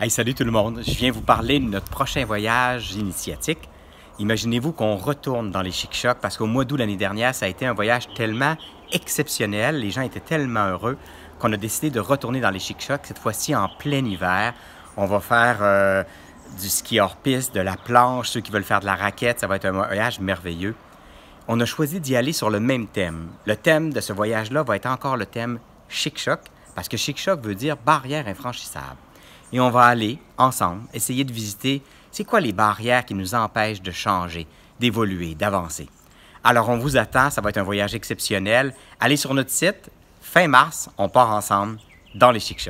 Hey, salut tout le monde. Je viens vous parler de notre prochain voyage initiatique. Imaginez-vous qu'on retourne dans les Chic-Chocs parce qu'au mois d'août l'année dernière, ça a été un voyage tellement exceptionnel. Les gens étaient tellement heureux qu'on a décidé de retourner dans les Chic-Chocs, cette fois-ci en plein hiver. On va faire euh, du ski hors-piste, de la planche, ceux qui veulent faire de la raquette. Ça va être un voyage merveilleux. On a choisi d'y aller sur le même thème. Le thème de ce voyage-là va être encore le thème Chic-Choc parce que Chic-Choc veut dire barrière infranchissable et on va aller ensemble essayer de visiter c'est quoi les barrières qui nous empêchent de changer, d'évoluer, d'avancer. Alors on vous attend, ça va être un voyage exceptionnel. Allez sur notre site, fin mars, on part ensemble dans les Chic